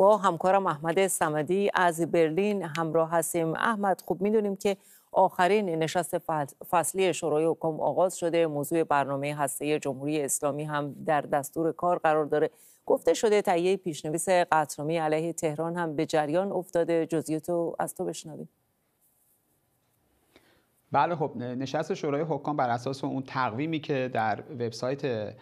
با همکارم احمد سمدی از برلین همراه هستیم احمد خوب میدونیم که آخرین نشست فصلی شورای حکم آغاز شده موضوع برنامه هسته جمهوری اسلامی هم در دستور کار قرار داره گفته شده تهیه پیشنویس قطرامی علیه تهران هم به جریان افتاده جزئیات رو از تو بشنویم بله خب نشست شورای حکام بر اساس اون تقویمی که در وبسایت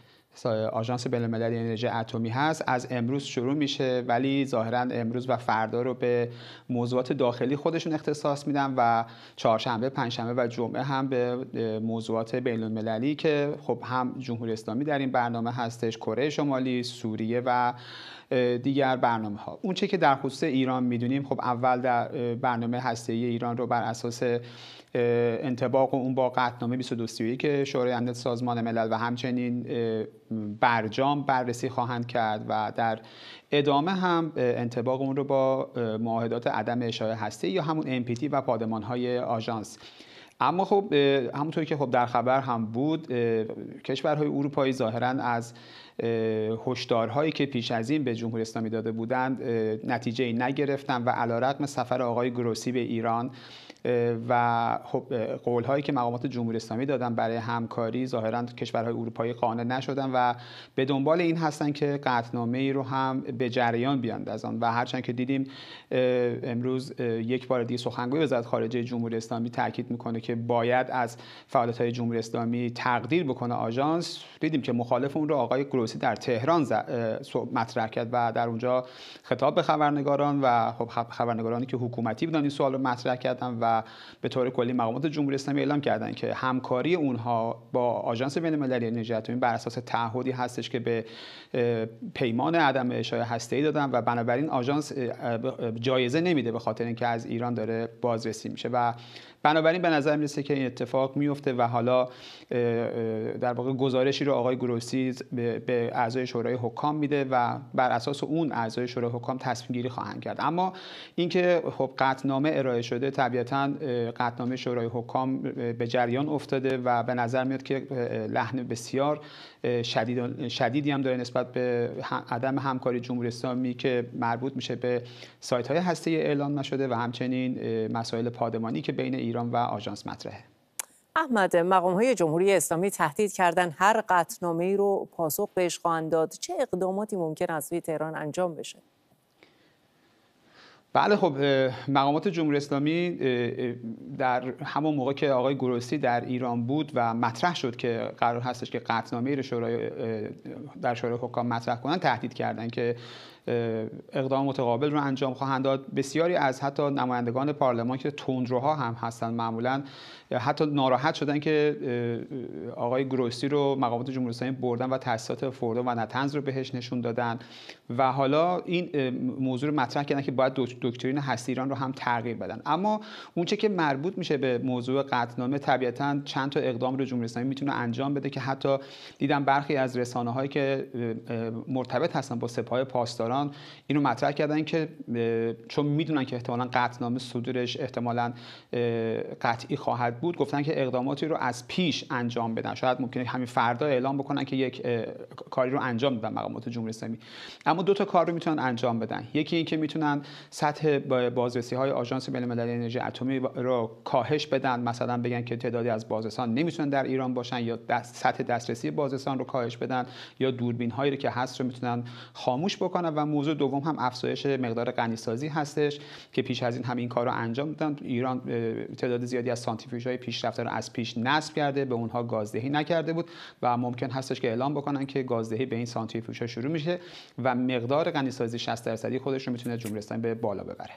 آژانس بین‌المللی انرژی اتمی هست از امروز شروع میشه ولی ظاهرا امروز و فردا رو به موضوعات داخلی خودشون اختصاص میدن و چهارشنبه، پنجشنبه و جمعه هم به موضوعات المللی که خب هم جمهوری اسلامی در این برنامه هستش، کره شمالی، سوریه و دیگر برنامه ها اون چه که در خصوص ایران میدونیم خب اول در برنامه ای ایران رو بر اساس انطباق اون با قطعنامه 2231 شورای امنیت سازمان ملل و همچنین برجام بررسی خواهند کرد و در ادامه هم انتباق اون رو با معاهدات عدم اشاره هستی یا همون امپیتی و پادمان های آژانس اما خب همونطور که خب در خبر هم بود کشورهای اروپایی ظاهرا از هشدارهایی که پیش از این به جمهوری اسلامی داده بودند نتیجه نگرفتن و علیرغم سفر آقای گروسی به ایران و خب قول هایی که مقامات جمهوری اسلامی دادن برای همکاری ظاهرا کشورهای اروپایی قانع نشدن و به دنبال این هستن که قطنامه ای رو هم به جریان بیاندازن و هرچند که دیدیم امروز یک بار دیگه سخنگوی وزارت خارجه جمهوری اسلامی تاکید میکنه که باید از فعالیت های جمهوری اسلامی تقدیر بکنه آژانس دیدیم که مخالف اون رو آقای گروسی در تهران مطرح کرد و در اونجا خطاب به خبرنگاران و خب خبرنگارانی که حکومتی بودن این سوال رو مطرح کردن و به طور کلی مقامات جمهوری اسلامی اعلام کردن که همکاری اونها با آژانس بین‌المللی انرژی اتمی بر اساس تعهدی هستش که به پیمان عدم هسته ای دادن و بنابراین آژانس جایزه نمیده به خاطر اینکه از ایران داره بازرسی میشه و بنابراین به نظر میرسه که این اتفاق میفته و حالا در واقع گزارشی رو آقای گروسی به اعضای شورای حکام میده و بر اساس اون اعضای شورای حکام تصمیم گیری خواهند کرد اما اینکه خب ارائه شده طبیعتا قطعا قطنامه شورای حکام به جریان افتاده و به نظر میاد که لحن بسیار شدید شدیدی هم داره نسبت به عدم همکاری جمهوری اسلامی که مربوط میشه به سایت های هسته اعلان نشده و همچنین مسائل پادمانی که بین ایران و آژانس مطرحه احمد مقام های جمهوری اسلامی تهدید کردن هر قطنامه رو پاسخ بهش خواهند داد چه اقداماتی ممکن از سوی تهران انجام بشه بله خب مقامات جمهوری اسلامی در همون موقع که آقای گروسی در ایران بود و مطرح شد که قرار هستش که قطنامه رو در شورای حکام مطرح کنن تهدید کردن که اقدام متقابل رو انجام خواهند داد بسیاری از حتی نمایندگان پارلمان که تندروها هم هستند معمولا حتی ناراحت شدن که آقای گروسی رو مقامات جمهوری اسلامی بردن و تاسیسات فوردو و نتنز رو بهش نشون دادن و حالا این موضوع رو مطرح کردن که باید دکترین هستی ایران رو هم تغییر بدن اما اونچه که مربوط میشه به موضوع قطعنامه طبیعتا چند تا اقدام رو جمهوری اسلامی میتونه انجام بده که حتی دیدم برخی از رسانه هایی که مرتبط هستن با سپاه پاسداران ایران اینو مطرح کردن که چون میدونن که احتمالا قطنامه صدورش احتمالا قطعی خواهد بود گفتن که اقداماتی رو از پیش انجام بدن شاید ممکنه همین فردا اعلام بکنن که یک کاری رو انجام بدن مقامات جمهوری اسلامی اما دو تا کار رو میتونن انجام بدن یکی اینکه میتونن سطح بازرسی های آژانس بین المللی انرژی اتمی رو کاهش بدن مثلا بگن که تعدادی از بازرسان نمیتونن در ایران باشن یا سطح دسترسی بازرسان رو کاهش بدن یا دوربین هایی رو که هست رو میتونن خاموش بکنن و موضوع دوم هم افزایش مقدار غنیسازی هستش که پیش از این هم این کار رو انجام دادن ایران تعداد زیادی از سانتریفیوژهای پیشرفته رو از پیش نصب کرده به اونها گازدهی نکرده بود و ممکن هستش که اعلام بکنن که گازدهی به این سانتریفیوژها شروع میشه و مقدار غنیسازی 60 درصدی خودش رو میتونه جمهوری به بالا ببره